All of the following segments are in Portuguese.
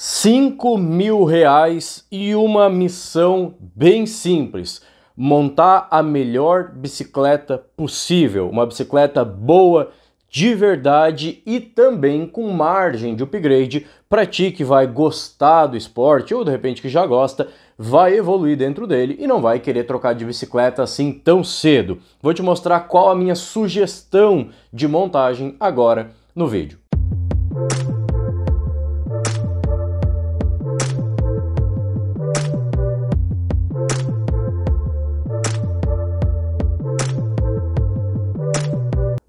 5 mil reais e uma missão bem simples: montar a melhor bicicleta possível, uma bicicleta boa de verdade e também com margem de upgrade para ti que vai gostar do esporte ou de repente que já gosta, vai evoluir dentro dele e não vai querer trocar de bicicleta assim tão cedo. Vou te mostrar qual a minha sugestão de montagem agora no vídeo.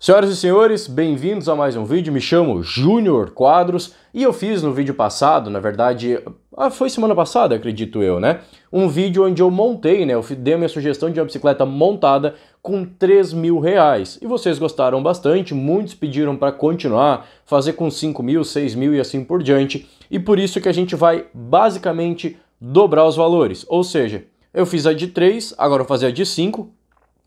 Senhoras e senhores, bem-vindos a mais um vídeo. Me chamo Júnior Quadros e eu fiz no vídeo passado, na verdade, ah, foi semana passada, acredito eu, né? Um vídeo onde eu montei, né? Eu dei a minha sugestão de uma bicicleta montada com 3 mil reais. E vocês gostaram bastante, muitos pediram para continuar, fazer com 5 mil, 6 mil e assim por diante. E por isso que a gente vai basicamente dobrar os valores. Ou seja, eu fiz a de 3, agora eu vou fazer a de 5,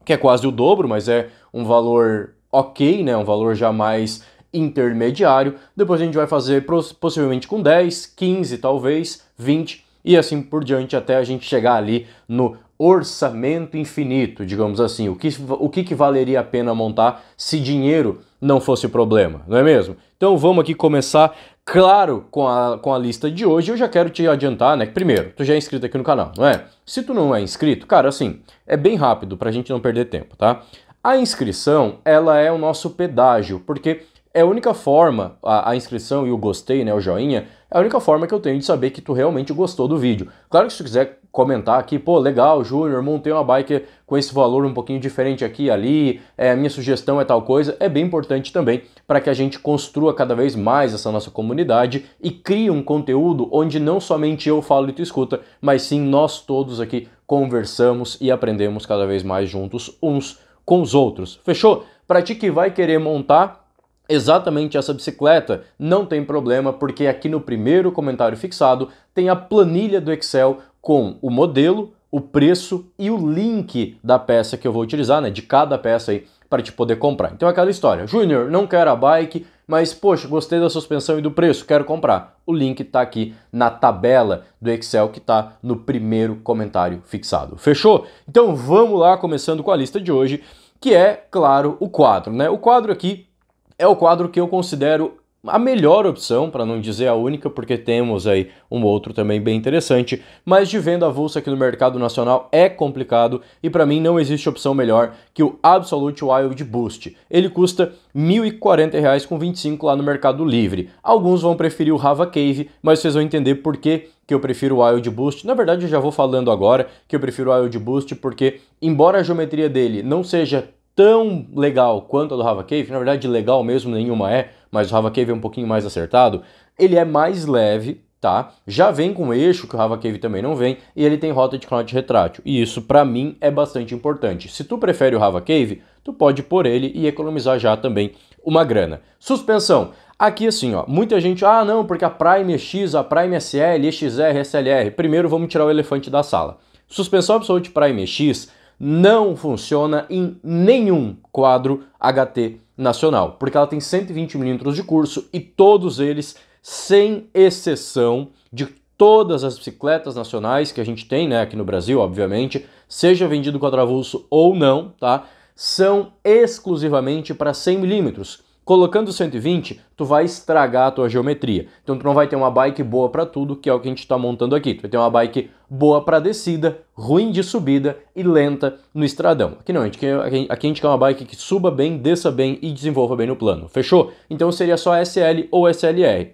que é quase o dobro, mas é um valor ok, né? Um valor já mais intermediário. Depois a gente vai fazer possivelmente com 10, 15, talvez 20 e assim por diante até a gente chegar ali no orçamento infinito, digamos assim. O que, o que, que valeria a pena montar se dinheiro não fosse problema, não é mesmo? Então vamos aqui começar, claro, com a, com a lista de hoje. Eu já quero te adiantar, né? Primeiro, tu já é inscrito aqui no canal, não é? Se tu não é inscrito, cara, assim, é bem rápido pra gente não perder tempo, tá? A inscrição, ela é o nosso pedágio, porque é a única forma, a, a, inscrição e o gostei, né, o joinha, é a única forma que eu tenho de saber que tu realmente gostou do vídeo. Claro que se tu quiser comentar aqui, pô, legal, Júnior, montei uma bike com esse valor um pouquinho diferente aqui e ali, é, a minha sugestão é tal coisa, é bem importante também para que a gente construa cada vez mais essa nossa comunidade e crie um conteúdo onde não somente eu falo e tu escuta, mas sim nós todos aqui conversamos e aprendemos cada vez mais juntos uns com os outros. Fechou? Para ti que vai querer montar exatamente essa bicicleta, não tem problema, porque aqui no primeiro comentário fixado tem a planilha do Excel com o modelo, o preço e o link da peça que eu vou utilizar, né, de cada peça aí para te poder comprar. Então é aquela história. Júnior, não quero a bike, mas poxa, gostei da suspensão e do preço, quero comprar. O link está aqui na tabela do Excel que está no primeiro comentário fixado. Fechou? Então vamos lá, começando com a lista de hoje, que é, claro, o quadro, né? O quadro aqui é o quadro que eu considero a melhor opção, para não dizer a única, porque temos aí um outro também bem interessante, mas de venda avulsa aqui no mercado nacional é complicado e para mim não existe opção melhor que o Absolute Wild Boost. Ele custa R$ 1.040,25 lá no Mercado Livre. Alguns vão preferir o Rava Cave, mas vocês vão entender por que que eu prefiro o Wild Boost. Na verdade, eu já vou falando agora que eu prefiro o Wild Boost porque, embora a geometria dele não seja tão legal quanto a do Rava Cave, na verdade legal mesmo nenhuma é, mas o Rava Cave é um pouquinho mais acertado, ele é mais leve, tá? Já vem com eixo, que o Rava Cave também não vem, e ele tem rota de canote retrátil. E isso, para mim, é bastante importante. Se tu prefere o Rava Cave, tu pode pôr ele e economizar já também uma grana. Suspensão. Aqui assim, ó, muita gente, ah não, porque a Prime é X, a Prime é SL, XR, SLR. Primeiro vamos tirar o elefante da sala. Suspensão Absolute Prime X não funciona em nenhum quadro HT Nacional, porque ela tem 120 milímetros de curso e todos eles, sem exceção de todas as bicicletas nacionais que a gente tem, né, aqui no Brasil, obviamente, seja vendido avulso ou não, tá? São exclusivamente para 100 milímetros Colocando 120, tu vai estragar a tua geometria. Então tu não vai ter uma bike boa para tudo, que é o que a gente está montando aqui. Tu vai ter uma bike boa para descida, ruim de subida e lenta no estradão. Aqui não, a gente quer, aqui a gente quer uma bike que suba bem, desça bem e desenvolva bem no plano. Fechou? Então seria só SL ou SLR.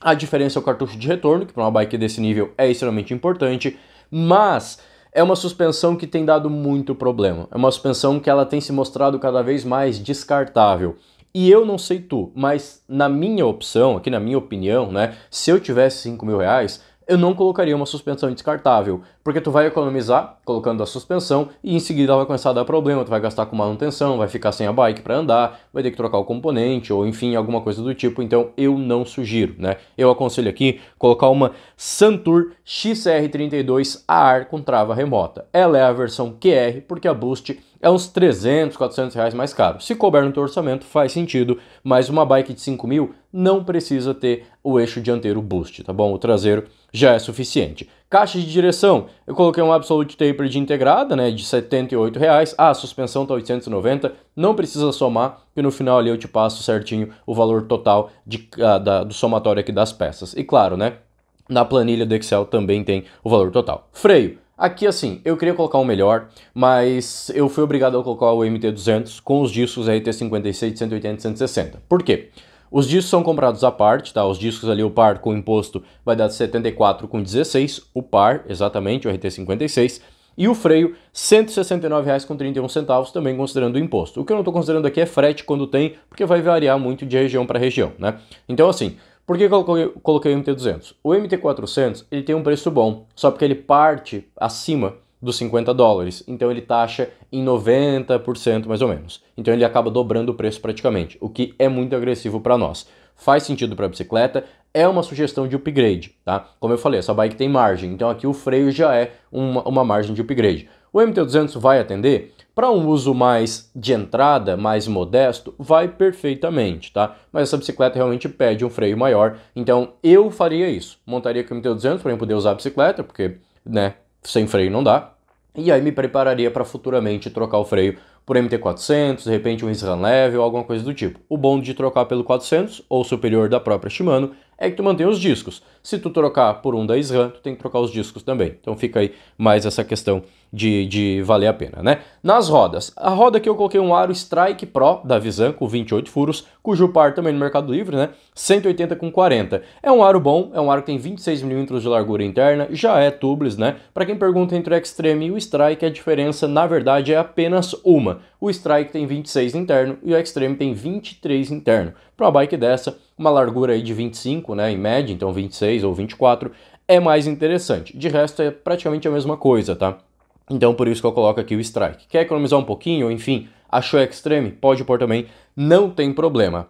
A diferença é o cartucho de retorno, que para uma bike desse nível é extremamente importante, mas é uma suspensão que tem dado muito problema. É uma suspensão que ela tem se mostrado cada vez mais descartável. E eu não sei tu, mas na minha opção, aqui na minha opinião, né? Se eu tivesse 5 mil reais, eu não colocaria uma suspensão descartável porque tu vai economizar colocando a suspensão e em seguida vai começar a dar problema, tu vai gastar com manutenção, vai ficar sem a bike para andar, vai ter que trocar o componente ou enfim, alguma coisa do tipo, então eu não sugiro, né? Eu aconselho aqui colocar uma Santur XR32 a ar com trava remota. Ela é a versão QR porque a Boost é uns 300, 400 reais mais caro. Se couber no teu orçamento, faz sentido, mas uma bike de 5 mil não precisa ter o eixo dianteiro boost, tá bom? O traseiro já é suficiente. Caixa de direção, eu coloquei um Absolute Taper de integrada, né, de R$ 78,00. Ah, a suspensão tá 890, não precisa somar, que no final ali eu te passo certinho o valor total de, ah, da, do somatório aqui das peças. E claro, né, na planilha do Excel também tem o valor total. Freio, Aqui, assim, eu queria colocar um melhor, mas eu fui obrigado a colocar o MT200 com os discos RT56, 180 e 160. Por quê? Os discos são comprados à parte, tá? Os discos ali, o par com imposto vai dar 74,16, o par, exatamente, o RT56. E o freio, R$ 169,31, também considerando o imposto. O que eu não estou considerando aqui é frete quando tem, porque vai variar muito de região para região, né? Então, assim, por que eu coloquei o MT-200? O MT-400 ele tem um preço bom, só porque ele parte acima dos 50 dólares. Então ele taxa em 90% mais ou menos. Então ele acaba dobrando o preço praticamente, o que é muito agressivo para nós. Faz sentido para a bicicleta, é uma sugestão de upgrade, tá? Como eu falei, essa bike tem margem, então aqui o freio já é uma, uma margem de upgrade. O MT200 vai atender? Para um uso mais de entrada, mais modesto, vai perfeitamente, tá? Mas essa bicicleta realmente pede um freio maior, então eu faria isso. Montaria com o MT200 para eu poder usar a bicicleta, porque, né, sem freio não dá, e aí me prepararia para futuramente trocar o freio por MT400, de repente um SRAM Level, alguma coisa do tipo. O bom de trocar pelo 400 ou superior da própria Shimano é que tu mantém os discos. Se tu trocar por um da SRAM, tu tem que trocar os discos também. Então fica aí mais essa questão de, de valer a pena, né? Nas rodas, a roda que eu coloquei um aro Strike Pro da Visan com 28 furos, cujo par também no Mercado Livre, né? 180 com 40. É um aro bom, é um aro que tem 26 milímetros de largura interna, já é tubeless, né? Para quem pergunta entre o Extreme e o Strike, a diferença na verdade é apenas uma. O Strike tem 26 interno e o Extreme tem 23 interno. Para uma bike dessa, uma largura aí de 25, né, em média, então 26 ou 24, é mais interessante. De resto, é praticamente a mesma coisa, tá? Então, por isso que eu coloco aqui o strike. Quer economizar um pouquinho? Enfim, achou extreme? Pode pôr também, não tem problema.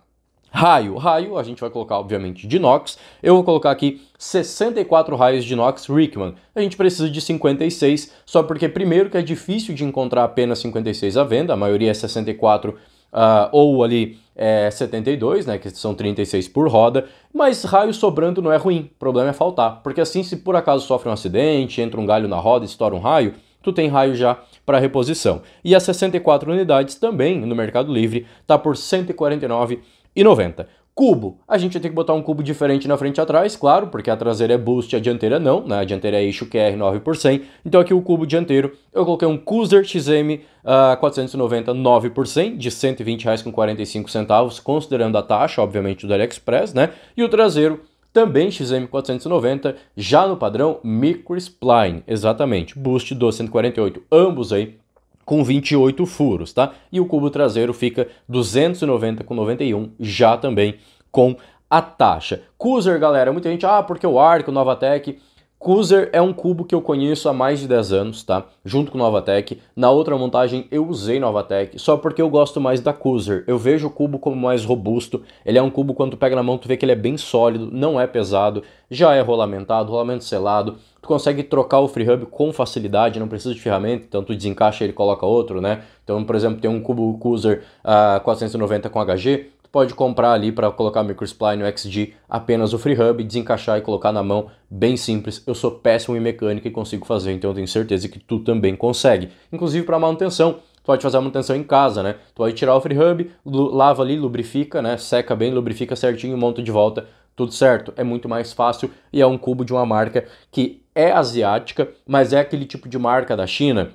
Raio, raio, a gente vai colocar, obviamente, de Nox. Eu vou colocar aqui 64 raios de Nox Rickman. A gente precisa de 56, só porque primeiro que é difícil de encontrar apenas 56 à venda, a maioria é 64 uh, ou ali é, 72, né, que são 36 por roda, mas raio sobrando não é ruim, o problema é faltar, porque assim se por acaso sofre um acidente, entra um galho na roda, estoura um raio, tu tem raio já para reposição. E as 64 unidades também no Mercado Livre está por R$ 149,90. Cubo. A gente tem que botar um cubo diferente na frente e atrás, claro, porque a traseira é boost e a dianteira não, né? A dianteira é eixo QR 9 por 100. Então aqui o cubo dianteiro, eu coloquei um Cruiser XM uh, 490 9 por 100, de R$ 120,45, considerando a taxa, obviamente, do AliExpress, né? E o traseiro também XM490, já no padrão Micro Spline, exatamente, boost 248 ambos aí com 28 furos, tá? E o cubo traseiro fica 290 com 91, já também com a taxa. Cruiser, galera, muita gente, ah, porque o Arco, o Novatec Cuser é um cubo que eu conheço há mais de 10 anos, tá? Junto com Novatec. Na outra montagem eu usei Novatec, só porque eu gosto mais da Cuser. Eu vejo o cubo como mais robusto. Ele é um cubo quando tu pega na mão tu vê que ele é bem sólido, não é pesado, já é rolamentado, rolamento selado. Tu consegue trocar o free hub com facilidade, não precisa de ferramenta, então tu desencaixa ele e coloca outro, né? Então, por exemplo, tem um cubo Cuser uh, 490 com HG, pode comprar ali para colocar o Microspline, no XG, apenas o FreeHub, desencaixar e colocar na mão, bem simples. Eu sou péssimo em mecânica e consigo fazer, então eu tenho certeza que tu também consegue. Inclusive para manutenção, tu pode fazer a manutenção em casa, né? Tu vai tirar o FreeHub, lava ali, lubrifica, né? Seca bem, lubrifica certinho, monta de volta, tudo certo. É muito mais fácil e é um cubo de uma marca que é asiática, mas é aquele tipo de marca da China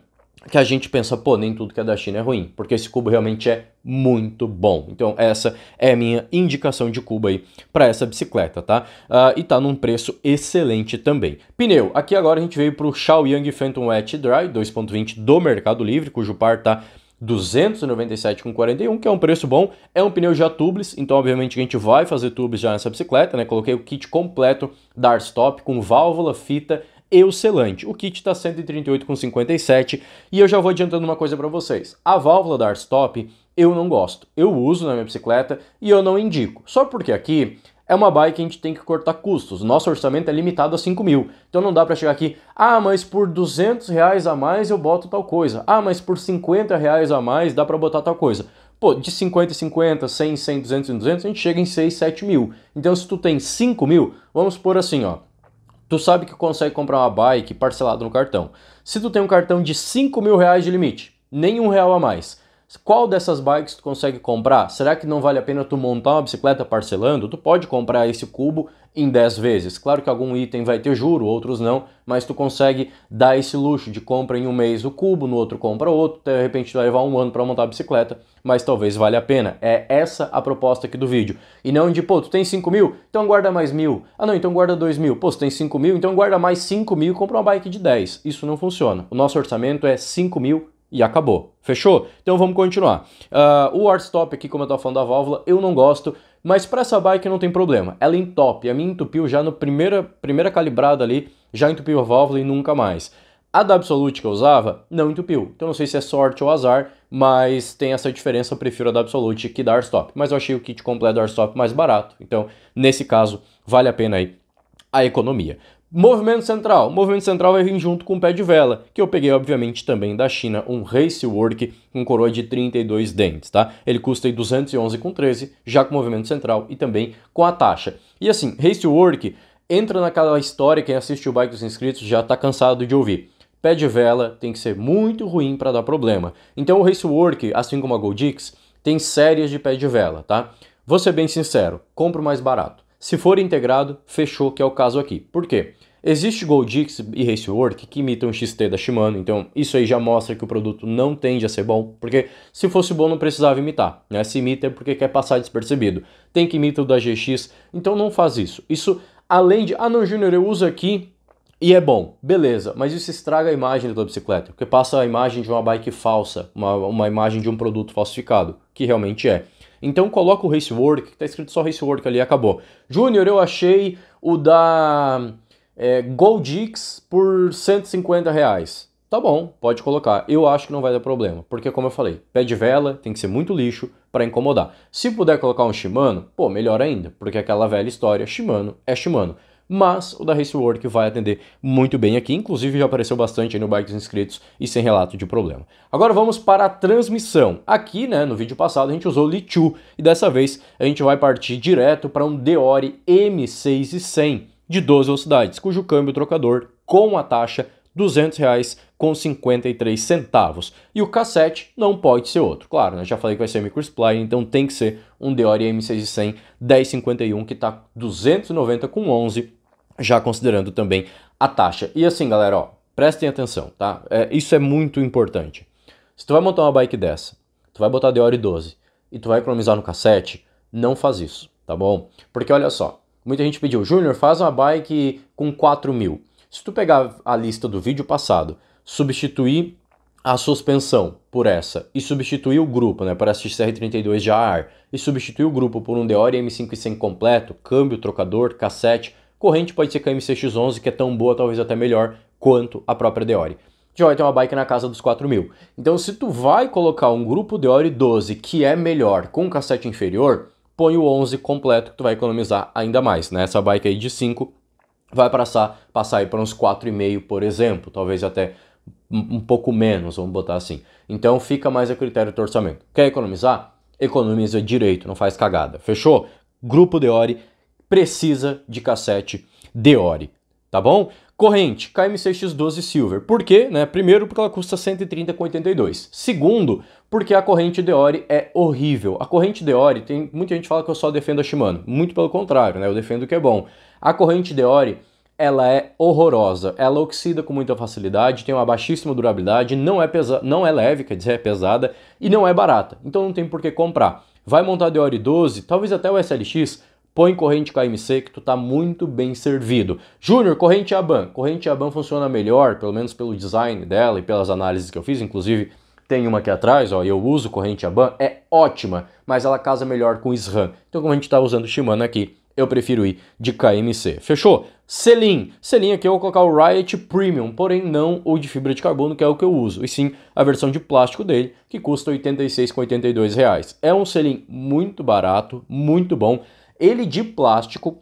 que a gente pensa, pô, nem tudo que é da China é ruim, porque esse cubo realmente é muito bom. Então essa é a minha indicação de cubo aí para essa bicicleta, tá? Uh, e tá num preço excelente também. Pneu, aqui agora a gente veio para o Xiaoyang Phantom Wet Dry 2.20 do Mercado Livre, cujo par tá 297,41, que é um preço bom. É um pneu já tubeless, então obviamente a gente vai fazer tubeless já nessa bicicleta, né? Coloquei o kit completo da Arstop com válvula, fita e o selante. O kit está 138,57 e eu já vou adiantando uma coisa para vocês. A válvula da Arstop eu não gosto. Eu uso na minha bicicleta e eu não indico. Só porque aqui é uma bike que a gente tem que cortar custos. Nosso orçamento é limitado a 5 mil. Então não dá para chegar aqui, ah, mas por 200 reais a mais eu boto tal coisa. Ah, mas por 50 reais a mais dá para botar tal coisa. Pô, de 50 e 50, 100, 100, 200 e 200, a gente chega em 6, 7 mil. Então se tu tem 5 mil, vamos por assim, ó. Tu sabe que consegue comprar uma bike parcelada no cartão. Se tu tem um cartão de 5 mil reais de limite, nem um real a mais. Qual dessas bikes tu consegue comprar? Será que não vale a pena tu montar uma bicicleta parcelando? Tu pode comprar esse cubo em 10 vezes. Claro que algum item vai ter juro, outros não, mas tu consegue dar esse luxo de compra em um mês o cubo, no outro compra outro, de repente tu vai levar um ano para montar a bicicleta, mas talvez valha a pena. É essa a proposta aqui do vídeo. E não de, pô, tu tem 5 mil? Então guarda mais mil. Ah não, então guarda 2 mil. Pô, tu tem 5 mil? Então guarda mais 5 mil e compra uma bike de 10. Isso não funciona. O nosso orçamento é 5 mil e acabou. Fechou? Então vamos continuar. Uh, o hardstop aqui, como eu estava falando da válvula, eu não gosto, mas para essa bike não tem problema. Ela entope, a minha entupiu já na primeira, primeira calibrada ali, já entupiu a válvula e nunca mais. A da Absolute que eu usava não entupiu. Então não sei se é sorte ou azar, mas tem essa diferença, eu prefiro a da Absolute que da Arstop. Mas eu achei o kit completo da Arstop mais barato. Então, nesse caso, vale a pena aí a economia. Movimento central. Movimento central vai vir junto com o pé de vela, que eu peguei, obviamente, também da China, um Racework com coroa de 32 dentes, tá? Ele custa 211,13, já com movimento central e também com a taxa. E assim, Racework entra naquela história, quem assiste o Bike dos Inscritos já tá cansado de ouvir. Pé de vela tem que ser muito ruim para dar problema. Então o Racework, assim como a Goldix, tem séries de pé de vela, tá? Vou ser bem sincero, compro mais barato. Se for integrado, fechou, que é o caso aqui. Por quê? Existe Goldix e Racework que imitam o XT da Shimano, então isso aí já mostra que o produto não tende a ser bom, porque se fosse bom não precisava imitar, né? Se imita é porque quer passar despercebido. Tem que imitar o da GX, então não faz isso. Isso, além de, ah não, Júnior, eu uso aqui e é bom, beleza, mas isso estraga a imagem da bicicleta, porque passa a imagem de uma bike falsa, uma, uma imagem de um produto falsificado, que realmente é. Então coloca o Racework, que tá escrito só Racework ali, acabou. Júnior, eu achei o da é, Goldix por 150 reais. Tá bom, pode colocar. Eu acho que não vai dar problema, porque como eu falei, pé de vela tem que ser muito lixo para incomodar. Se puder colocar um Shimano, pô, melhor ainda, porque aquela velha história, Shimano é Shimano mas o da Racework World vai atender muito bem aqui, inclusive já apareceu bastante no bike dos inscritos e sem relato de problema. Agora vamos para a transmissão. Aqui, né, no vídeo passado a gente usou o Lichu e dessa vez a gente vai partir direto para um Deore M6 e 100 de 12 velocidades, cujo câmbio trocador com a taxa R$ 200,53. E o cassete não pode ser outro. Claro, né? já falei que vai ser microspline, então tem que ser um Deore M6100 1051 que está 290 com já considerando também a taxa. E assim, galera, ó, prestem atenção, tá? É, isso é muito importante. Se tu vai montar uma bike dessa, tu vai botar de hora e 12 e tu vai economizar no cassete, não faz isso, tá bom? Porque olha só, muita gente pediu, Júnior, faz uma bike com 4 mil. Se tu pegar a lista do vídeo passado, substituir a suspensão por essa e substituir o grupo, né, para a XR32 de ar e substituir o grupo por um Deore M5 completo, câmbio, trocador, cassete, Corrente pode ser a MCX11, que é tão boa, talvez até melhor, quanto a própria Deore. Deore tem uma bike na casa dos 4 mil. Então, se tu vai colocar um grupo Deore 12 que é melhor com um cassete inferior, põe o 11 completo que tu vai economizar ainda mais, né? Essa bike aí de 5 vai passar, passar aí para uns 4,5, por exemplo, talvez até um pouco menos, vamos botar assim. Então fica mais a critério do orçamento. Quer economizar? Economiza direito, não faz cagada. Fechou? Grupo Deore precisa de cassete Deore, tá bom? Corrente, KMCX12 Silver. Por quê? Né? Primeiro, porque ela custa 130,82. Segundo, porque a corrente Deore é horrível. A corrente Deore, tem muita gente fala que eu só defendo a Shimano. Muito pelo contrário, né? Eu defendo o que é bom. A corrente Deore, ela é horrorosa. Ela oxida com muita facilidade, tem uma baixíssima durabilidade, não é, pesa não é leve, quer dizer, é pesada, e não é barata. Então não tem por que comprar. Vai montar Deore 12, talvez até o SLX, põe corrente KMC que tu tá muito bem servido. Júnior, corrente ABAN. Corrente ABAN funciona melhor, pelo menos pelo design dela e pelas análises que eu fiz, inclusive tem uma aqui atrás, ó, eu uso corrente ABAN, é ótima, mas ela casa melhor com SRAM. Então como a gente está usando Shimano aqui, eu prefiro ir de KMC. Fechou? Selim. Selim aqui eu vou colocar o Riot Premium, porém não o de fibra de carbono, que é o que eu uso, e sim a versão de plástico dele, que custa R$ 86,82. É um selim muito barato, muito bom. Ele de plástico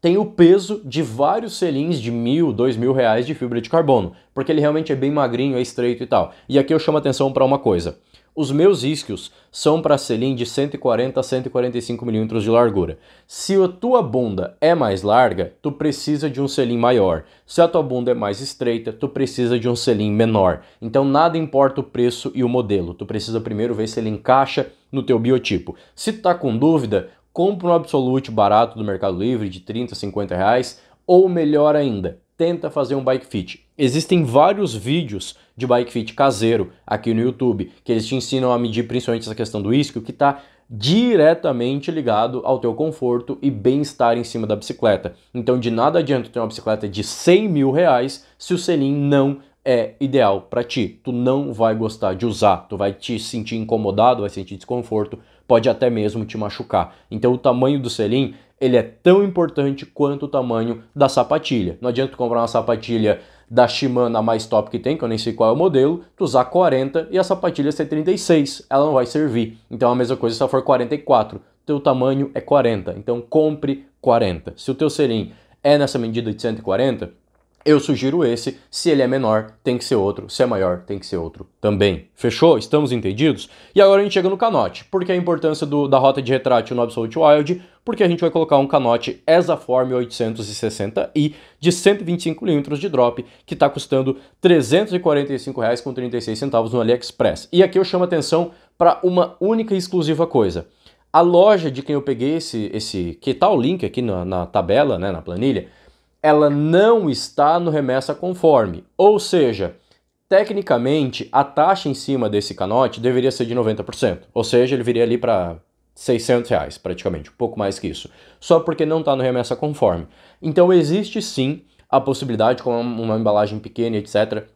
tem o peso de vários selins de mil, dois mil reais de fibra de carbono, porque ele realmente é bem magrinho, é estreito e tal. E aqui eu chamo atenção para uma coisa. Os meus isquios são para selim de 140 a 145 milímetros de largura. Se a tua bunda é mais larga, tu precisa de um selim maior. Se a tua bunda é mais estreita, tu precisa de um selim menor. Então nada importa o preço e o modelo. Tu precisa primeiro ver se ele encaixa no teu biotipo. Se tu tá com dúvida, compra um Absolute barato do Mercado Livre de 30, 50 reais, ou melhor ainda, tenta fazer um bike fit. Existem vários vídeos de bike fit caseiro aqui no YouTube, que eles te ensinam a medir principalmente essa questão do isco que está diretamente ligado ao teu conforto e bem-estar em cima da bicicleta. Então de nada adianta ter uma bicicleta de 100 mil reais se o selim não é ideal para ti. Tu não vai gostar de usar, tu vai te sentir incomodado, vai sentir desconforto pode até mesmo te machucar. Então o tamanho do selim ele é tão importante quanto o tamanho da sapatilha. Não adianta tu comprar uma sapatilha da Shimano mais top que tem, que eu nem sei qual é o modelo, tu usar 40 e a sapatilha ser 36, ela não vai servir. Então a mesma coisa se ela for 44, teu tamanho é 40, então compre 40. Se o teu selim é nessa medida de 140, eu sugiro esse. Se ele é menor, tem que ser outro. Se é maior, tem que ser outro também. Fechou? Estamos entendidos? E agora a gente chega no canote. Por que a importância do, da rota de retrátil no Absolute Wild? Porque a gente vai colocar um canote Esaform 860i de 125mm de drop, que está custando R$ 345,36 no AliExpress. E aqui eu chamo atenção para uma única e exclusiva coisa. A loja de quem eu peguei esse... esse que tá o link aqui na, na tabela, né, na planilha, ela não está no remessa conforme. Ou seja, tecnicamente, a taxa em cima desse canote deveria ser de 90%. Ou seja, ele viria ali para 600 reais, praticamente, um pouco mais que isso. Só porque não está no remessa conforme. Então, existe sim a possibilidade, com uma embalagem pequena, etc.,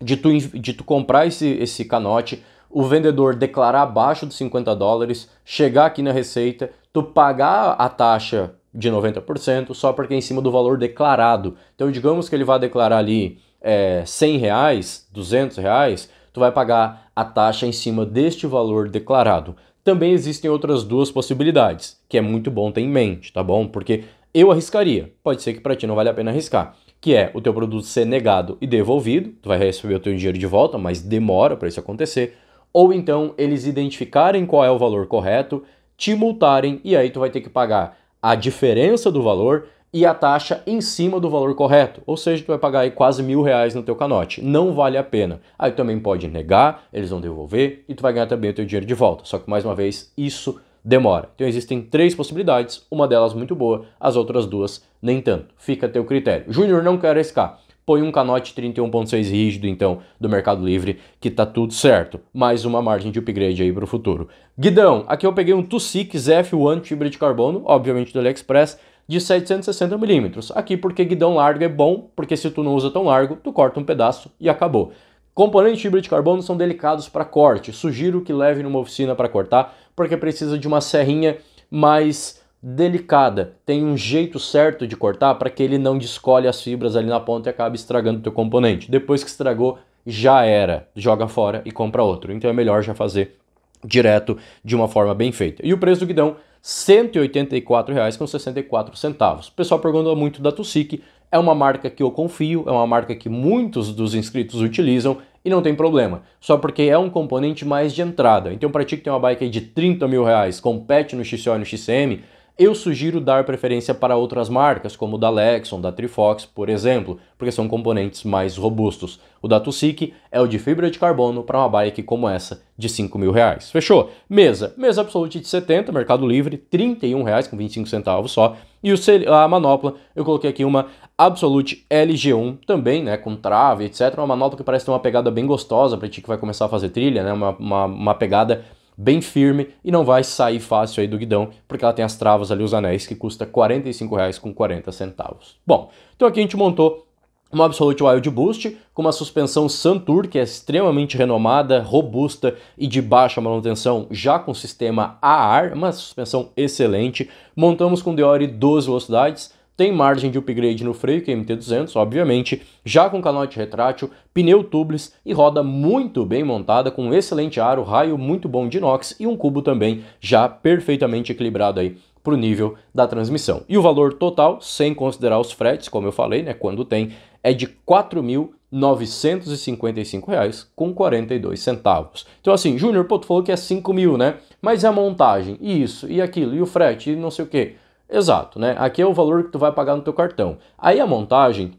de tu, de tu comprar esse, esse canote, o vendedor declarar abaixo dos 50 dólares, chegar aqui na receita, tu pagar a taxa de 90% só porque é em cima do valor declarado. Então, digamos que ele vá declarar ali é, 100 reais, 200 reais, tu vai pagar a taxa em cima deste valor declarado. Também existem outras duas possibilidades, que é muito bom ter em mente, tá bom? Porque eu arriscaria, pode ser que para ti não vale a pena arriscar, que é o teu produto ser negado e devolvido, tu vai receber o teu dinheiro de volta, mas demora para isso acontecer, ou então eles identificarem qual é o valor correto, te multarem e aí tu vai ter que pagar a diferença do valor e a taxa em cima do valor correto, ou seja, tu vai pagar aí quase mil reais no teu canote, não vale a pena. Aí tu também pode negar, eles vão devolver e tu vai ganhar também o teu dinheiro de volta, só que mais uma vez isso demora. Então existem três possibilidades, uma delas muito boa, as outras duas nem tanto, fica a teu critério. Júnior não quer arriscar, Põe um canote 31.6 rígido, então, do Mercado Livre, que tá tudo certo. Mais uma margem de upgrade aí para o futuro. Guidão, aqui eu peguei um Tussix F1 fibra de carbono, obviamente do AliExpress, de 760 milímetros. Aqui porque guidão largo é bom, porque se tu não usa tão largo, tu corta um pedaço e acabou. Componentes de fibra de carbono são delicados para corte. Sugiro que leve numa oficina para cortar, porque precisa de uma serrinha mais delicada, tem um jeito certo de cortar para que ele não descolhe as fibras ali na ponta e acabe estragando o teu componente. Depois que estragou, já era, joga fora e compra outro. Então é melhor já fazer direto de uma forma bem feita. E o preço do guidão, R$ 184,64. pessoal pergunta muito da Tussic, é uma marca que eu confio, é uma marca que muitos dos inscritos utilizam e não tem problema, só porque é um componente mais de entrada. Então para ti que tem uma bike de 30 mil reais, compete no XCO e no XCM, eu sugiro dar preferência para outras marcas, como o da Lexon, da Trifox, por exemplo, porque são componentes mais robustos. O da Tusic é o de fibra de carbono para uma bike como essa de 5 mil reais. Fechou? Mesa. Mesa Absolute de 70, Mercado Livre, 31 reais com 25 centavos só. E o a manopla, eu coloquei aqui uma Absolute LG1 também, né, com trave, etc. Uma manopla que parece ter uma pegada bem gostosa para ti que vai começar a fazer trilha, né, uma, uma, uma pegada bem firme e não vai sair fácil aí do guidão, porque ela tem as travas ali, os anéis, que custa R$ 45,40. Bom, então aqui a gente montou uma Absolute Wild Boost com uma suspensão Santur, que é extremamente renomada, robusta e de baixa manutenção, já com sistema AR, uma suspensão excelente. Montamos com Deore 12 velocidades, tem margem de upgrade no freio QMT200, obviamente, já com canote retrátil, pneu tubeless e roda muito bem montada, com um excelente aro, raio muito bom de inox e um cubo também já perfeitamente equilibrado aí para o nível da transmissão. E o valor total, sem considerar os fretes, como eu falei, né, quando tem, é de R$ 4.955,42. Então assim, Júnior, pô, tu falou que é 5 mil, né? Mas é a montagem, e isso, e aquilo, e o frete, e não sei o quê. Exato, né? Aqui é o valor que tu vai pagar no teu cartão. Aí a montagem,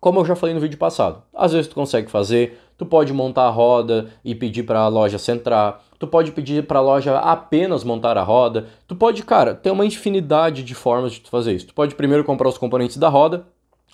como eu já falei no vídeo passado, às vezes tu consegue fazer, tu pode montar a roda e pedir para a loja centrar, tu pode pedir para a loja apenas montar a roda, tu pode, cara, ter uma infinidade de formas de tu fazer isso. Tu pode primeiro comprar os componentes da roda,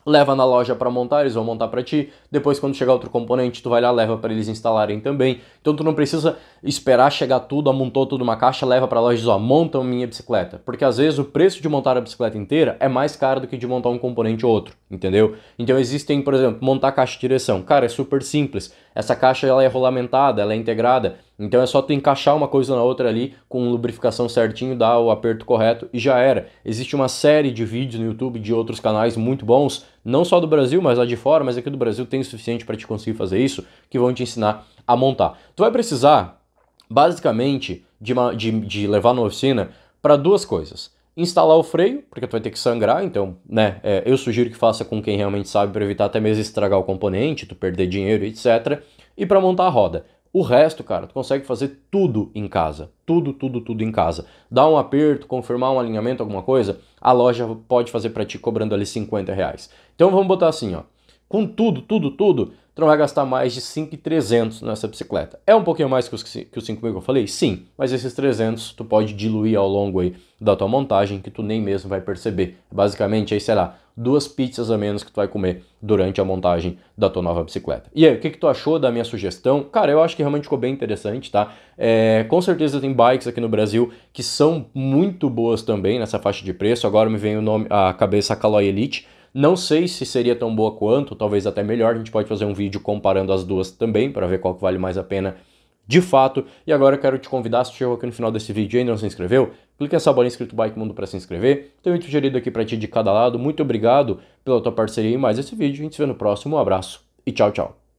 leva na loja para montar, eles vão montar para ti. Depois quando chegar outro componente, tu vai lá leva para eles instalarem também. Então tu não precisa esperar chegar tudo, amontou tudo numa caixa, leva para a loja e diz, ó, monta minha bicicleta, porque às vezes o preço de montar a bicicleta inteira é mais caro do que de montar um componente ou outro, entendeu? Então existem, por exemplo, montar caixa de direção. Cara, é super simples essa caixa ela é rolamentada, ela é integrada. Então é só tu encaixar uma coisa na outra ali com lubrificação certinho, dar o aperto correto e já era. Existe uma série de vídeos no YouTube de outros canais muito bons, não só do Brasil, mas lá de fora, mas aqui do Brasil tem o suficiente para te conseguir fazer isso, que vão te ensinar a montar. Tu vai precisar, basicamente, de, uma, de, de levar na oficina para duas coisas instalar o freio, porque tu vai ter que sangrar, então, né, é, eu sugiro que faça com quem realmente sabe para evitar até mesmo estragar o componente, tu perder dinheiro, etc. E para montar a roda. O resto, cara, tu consegue fazer tudo em casa. Tudo, tudo, tudo em casa. Dar um aperto, confirmar um alinhamento, alguma coisa, a loja pode fazer para ti cobrando ali 50 reais. Então vamos botar assim, ó. Com tudo, tudo, tudo, tu não vai gastar mais de 5,300 nessa bicicleta. É um pouquinho mais que os, que os 5 mil que eu falei? Sim, mas esses 300 tu pode diluir ao longo aí da tua montagem que tu nem mesmo vai perceber. Basicamente aí, sei lá, duas pizzas a menos que tu vai comer durante a montagem da tua nova bicicleta. E aí, o que, que tu achou da minha sugestão? Cara, eu acho que realmente ficou bem interessante, tá? É, com certeza tem bikes aqui no Brasil que são muito boas também nessa faixa de preço. Agora me vem o nome, a cabeça Caloi Elite, não sei se seria tão boa quanto, talvez até melhor. A gente pode fazer um vídeo comparando as duas também para ver qual que vale mais a pena de fato. E agora eu quero te convidar, se chegou aqui no final desse vídeo e ainda não se inscreveu, clique nessa bolinha inscrito Bike Mundo para se inscrever. Tem muito sugerido aqui para ti de cada lado. Muito obrigado pela tua parceria e mais esse vídeo. A gente se vê no próximo. Um abraço e tchau, tchau.